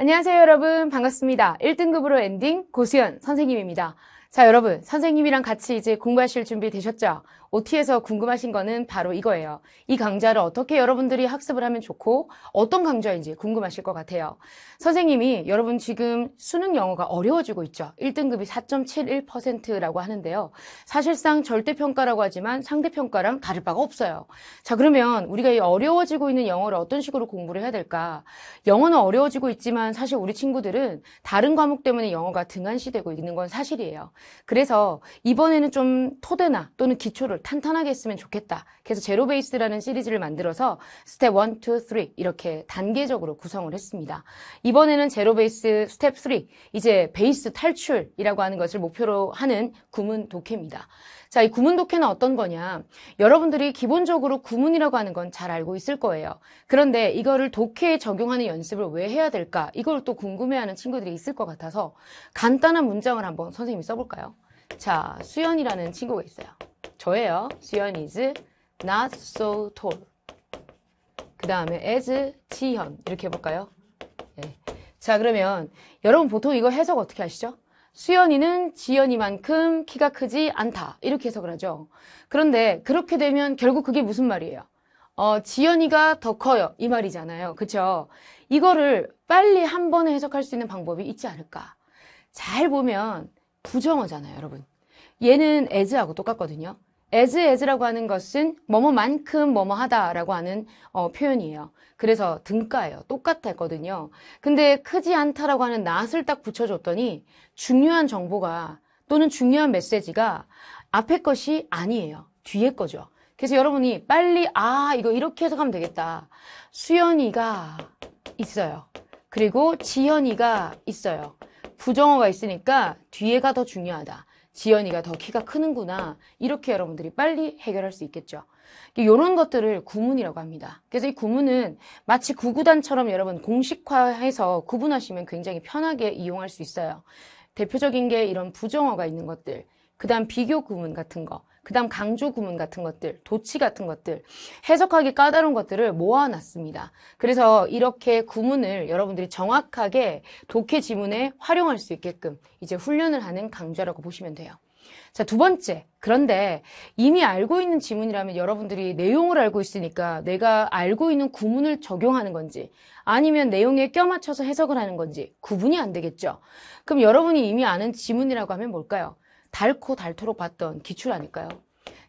안녕하세요 여러분 반갑습니다. 1등급으로 엔딩 고수연 선생님입니다. 자, 여러분, 선생님이랑 같이 이제 공부하실 준비 되셨죠? OT에서 궁금하신 거는 바로 이거예요. 이 강좌를 어떻게 여러분들이 학습을 하면 좋고 어떤 강좌인지 궁금하실 것 같아요. 선생님이 여러분 지금 수능 영어가 어려워지고 있죠. 1등급이 4.71%라고 하는데요. 사실상 절대평가라고 하지만 상대평가랑 다를 바가 없어요. 자, 그러면 우리가 이 어려워지고 있는 영어를 어떤 식으로 공부를 해야 될까? 영어는 어려워지고 있지만 사실 우리 친구들은 다른 과목 때문에 영어가 등한시되고 있는 건 사실이에요. 그래서 이번에는 좀 토대나 또는 기초를 탄탄하게 했으면 좋겠다. 그래서 제로베이스라는 시리즈를 만들어서 스텝 1, 2, 3 이렇게 단계적으로 구성을 했습니다. 이번에는 제로베이스 스텝 3 이제 베이스 탈출이라고 하는 것을 목표로 하는 구문 독해입니다. 자, 이 구문 독해는 어떤 거냐? 여러분들이 기본적으로 구문이라고 하는 건 잘 알고 있을 거예요. 그런데 이거를 독해에 적용하는 연습을 왜 해야 될까? 이걸 또 궁금해하는 친구들이 있을 것 같아서 간단한 문장을 한번 선생님이 써볼게요. 해볼까요? 자, 수연이라는 친구가 있어요. 저예요. 수연 is not so tall. 그 다음에 as 지현 이렇게 해볼까요? 네. 자, 그러면 여러분 보통 이거 해석 어떻게 하시죠? 수연이는 지연이만큼 키가 크지 않다 이렇게 해석을 하죠. 그런데 그렇게 되면 결국 그게 무슨 말이에요? 어, 지연이가 더 커요 이 말이잖아요. 그렇죠? 이거를 빨리 한 번에 해석할 수 있는 방법이 있지 않을까? 잘 보면 부정어잖아요, 여러분. 얘는 as하고 똑같거든요. as, as라고 하는 것은 뭐뭐만큼 뭐뭐하다라고 하는 어, 표현이에요. 그래서 등가예요. 똑같았거든요. 근데 크지 않다라고 하는 not을 딱 붙여줬더니 중요한 정보가 또는 중요한 메시지가 앞에 것이 아니에요. 뒤에 거죠. 그래서 여러분이 빨리 아 이거 이렇게 해석하면 되겠다. 수연이가 있어요. 그리고 지연이가 있어요. 부정어가 있으니까 뒤에가 더 중요하다. 지연이가 더 키가 크는구나. 이렇게 여러분들이 빨리 해결할 수 있겠죠. 이런 것들을 구문이라고 합니다. 그래서 이 구문은 마치 구구단처럼 여러분 공식화해서 구분하시면 굉장히 편하게 이용할 수 있어요. 대표적인 게 이런 부정어가 있는 것들. 그 다음 비교 구문 같은 거, 그 다음 강조 구문 같은 것들, 도치 같은 것들, 해석하기 까다로운 것들을 모아놨습니다. 그래서 이렇게 구문을 여러분들이 정확하게 독해 지문에 활용할 수 있게끔 이제 훈련을 하는 강좌라고 보시면 돼요. 자, 두 번째. 그런데 이미 알고 있는 지문이라면 여러분들이 내용을 알고 있으니까 내가 알고 있는 구문을 적용하는 건지 아니면 내용에 껴맞춰서 해석을 하는 건지 구분이 안 되겠죠. 그럼 여러분이 이미 아는 지문이라고 하면 뭘까요? 달코 닳도록 봤던 기출 아닐까요?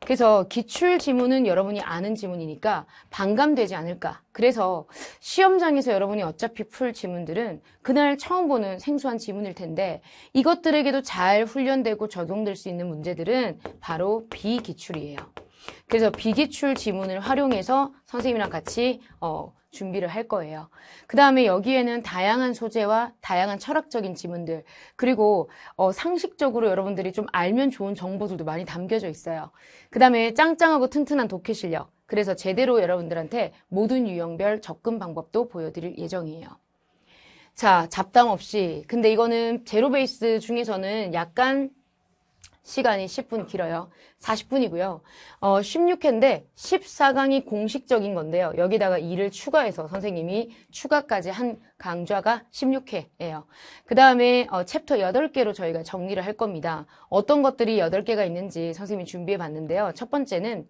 그래서 기출 지문은 여러분이 아는 지문이니까 반감되지 않을까. 그래서 시험장에서 여러분이 어차피 풀 지문들은 그날 처음 보는 생소한 지문일 텐데 이것들에게도 잘 훈련되고 적용될 수 있는 문제들은 바로 비기출이에요. 그래서 비기출 지문을 활용해서 선생님이랑 같이 어, 준비를 할 거예요. 그 다음에 여기에는 다양한 소재와 다양한 철학적인 지문들 그리고 어, 상식적으로 여러분들이 좀 알면 좋은 정보들도 많이 담겨져 있어요. 그 다음에 짱짱하고 튼튼한 독해 실력 그래서 제대로 여러분들한테 모든 유형별 접근 방법도 보여드릴 예정이에요. 자, 잡담 없이. 근데 이거는 제로 베이스 중에서는 약간 시간이 10분 길어요. 40분이고요. 어, 16회인데 14강이 공식적인 건데요. 여기다가 2를 추가해서 선생님이 추가까지 한 강좌가 16회예요. 그 다음에 어, 챕터 8개로 저희가 정리를 할 겁니다. 어떤 것들이 8개가 있는지 선생님이 준비해 봤는데요. 첫 번째는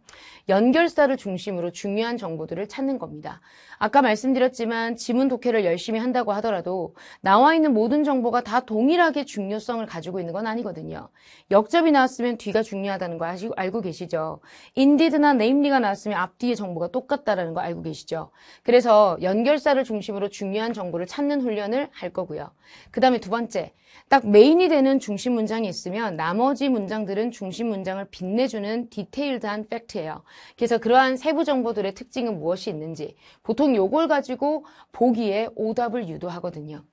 연결사를 중심으로 중요한 정보들을 찾는 겁니다. 아까 말씀드렸지만 지문 독해를 열심히 한다고 하더라도 나와 있는 모든 정보가 다 동일하게 중요성을 가지고 있는 건 아니거든요. 역접이 나왔으면 뒤가 중요하다는 거아 아시 알고 계시죠. 인디드나 네임리가 나왔으면 앞뒤의 정보가 똑같다라는 거 알고 계시죠. 그래서 연결사를 중심으로 중요한 정보를 찾는 훈련을 할 거고요. 그 다음에 두 번째, 딱 메인이 되는 중심 문장이 있으면 나머지 문장들은 중심 문장을 빛내주는 디테일드한 팩트예요. 그래서 그러한 세부 정보들의 특징은 무엇이 있는지 보통 요걸 가지고 보기에 오답을 유도하거든요.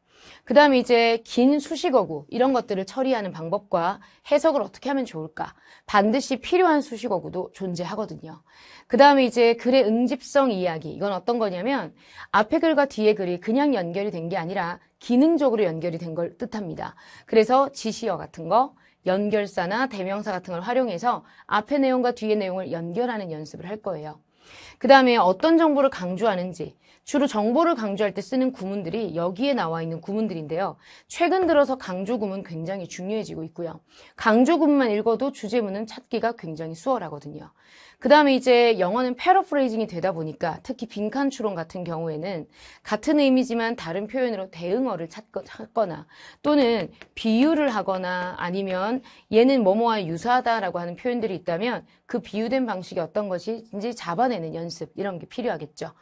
그 다음에 이제 긴 수식어구 이런 것들을 처리하는 방법과 해석을 어떻게 하면 좋을까 반드시 필요한 수식어구도 존재하거든요. 그 다음에 이제 글의 응집성 이야기 이건 어떤 거냐면 앞의 글과 뒤의 글이 그냥 연결이 된 게 아니라 기능적으로 연결이 된 걸 뜻합니다. 그래서 지시어 같은 거 연결사나 대명사 같은 걸 활용해서 앞의 내용과 뒤의 내용을 연결하는 연습을 할 거예요. 그 다음에 어떤 정보를 강조하는지 주로 정보를 강조할 때 쓰는 구문들이 여기에 나와 있는 구문들인데요. 최근 들어서 강조 구문 굉장히 중요해지고 있고요. 강조 구문만 읽어도 주제문은 찾기가 굉장히 수월하거든요. 그 다음에 이제 영어는 패러프레이징이 되다 보니까 특히 빈칸 추론 같은 경우에는 같은 의미지만 다른 표현으로 대응어를 찾거나 또는 비유를 하거나 아니면 얘는 뭐뭐와 유사하다라고 하는 표현들이 있다면 그 비유된 방식이 어떤 것인지 잡아내는 연습 이런 게 필요하겠죠.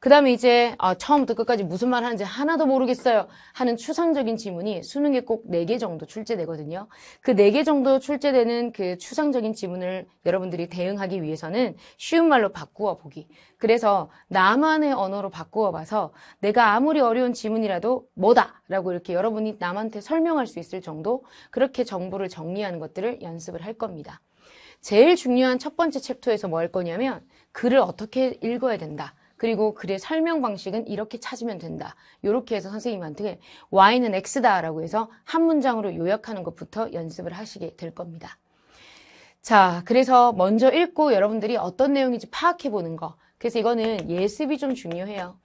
그 다음에 이제 아, 처음부터 끝까지 무슨 말 하는지 하나도 모르겠어요 하는 추상적인 지문이 수능에 꼭 4개 정도 출제되거든요. 그 4개 정도 출제되는 그 추상적인 지문을 여러분들이 대응하기 위해서는 쉬운 말로 바꾸어 보기. 그래서 나만의 언어로 바꾸어 봐서 내가 아무리 어려운 지문이라도 뭐다 라고 이렇게 여러분이 남한테 설명할 수 있을 정도 그렇게 정보를 정리하는 것들을 연습을 할 겁니다. 제일 중요한 첫 번째 챕터에서 뭐 할 거냐면 글을 어떻게 읽어야 된다. 그리고 글의 설명 방식은 이렇게 찾으면 된다. 이렇게 해서 선생님한테 Y는 X다 라고 해서 한 문장으로 요약하는 것부터 연습을 하시게 될 겁니다. 자, 그래서 먼저 읽고 여러분들이 어떤 내용인지 파악해 보는 거. 그래서 이거는 예습이 좀 중요해요.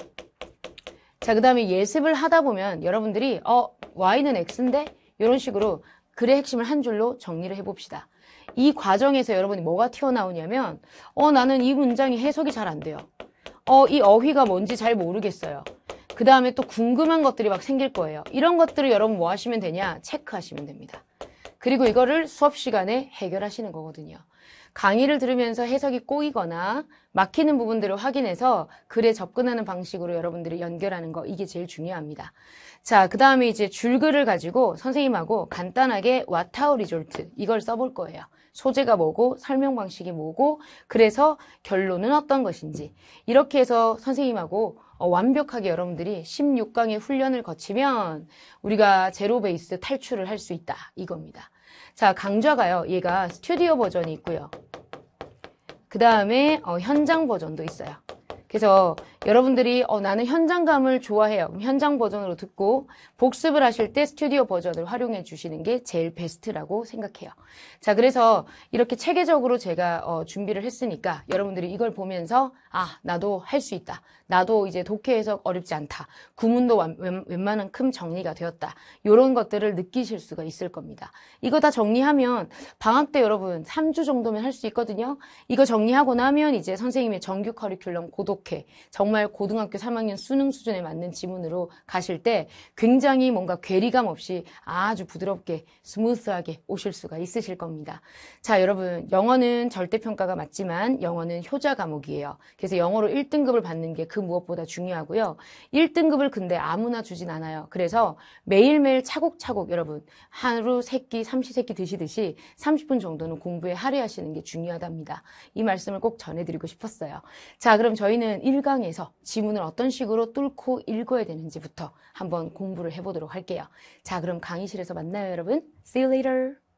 자, 그 다음에 예습을 하다 보면 여러분들이 어, Y는 X인데? 이런 식으로 글의 핵심을 한 줄로 정리를 해봅시다. 이 과정에서 여러분이 뭐가 튀어나오냐면 어 나는 이 문장이 해석이 잘 안 돼요. 어, 이 어휘가 뭔지 잘 모르겠어요. 그 다음에 또 궁금한 것들이 막 생길 거예요. 이런 것들을 여러분 뭐 하시면 되냐? 체크하시면 됩니다. 그리고 이거를 수업 시간에 해결하시는 거거든요. 강의를 들으면서 해석이 꼬이거나 막히는 부분들을 확인해서 글에 접근하는 방식으로 여러분들이 연결하는 거 이게 제일 중요합니다. 자, 그 다음에 이제 줄글을 가지고 선생님하고 간단하게 와타오 리졸트 이걸 써 볼 거예요. 소재가 뭐고 설명 방식이 뭐고 그래서 결론은 어떤 것인지 이렇게 해서 선생님하고 어, 완벽하게 여러분들이 16강의 훈련을 거치면 우리가 제로베이스 탈출을 할 수 있다 이겁니다. 자 강좌가요 얘가 스튜디오 버전이 있고요. 그 다음에 어, 현장 버전도 있어요. 그래서 여러분들이 어, 나는 현장감을 좋아해요. 현장 버전으로 듣고 복습을 하실 때 스튜디오 버전을 활용해 주시는 게 제일 베스트라고 생각해요. 자, 그래서 이렇게 체계적으로 제가 어, 준비를 했으니까 여러분들이 이걸 보면서 아, 나도 할 수 있다. 나도 이제 독해 해석 어렵지 않다. 구문도 웬, 웬만한큼 정리가 되었다. 이런 것들을 느끼실 수가 있을 겁니다. 이거 다 정리하면 방학 때 여러분 3주 정도면 할 수 있거든요. 이거 정리하고 나면 이제 선생님의 정규 커리큘럼 고독해, 정 정말 고등학교 3학년 수능 수준에 맞는 지문으로 가실 때 굉장히 뭔가 괴리감 없이 아주 부드럽게 스무스하게 오실 수가 있으실 겁니다. 자, 여러분 영어는 절대평가가 맞지만 영어는 효자 과목이에요. 그래서 영어로 1등급을 받는 게 그 무엇보다 중요하고요. 1등급을 근데 아무나 주진 않아요. 그래서 매일매일 차곡차곡 여러분 하루 3끼3시세끼 드시듯이 30분 정도는 공부에 할애하시는 게 중요하답니다. 이 말씀을 꼭 전해드리고 싶었어요. 자, 그럼 저희는 1강에서 들어서 지문을 어떤 식으로 뚫고 읽어야 되는지부터 한번 공부를 해보도록 할게요. 자, 그럼 강의실에서 만나요, 여러분. See you later!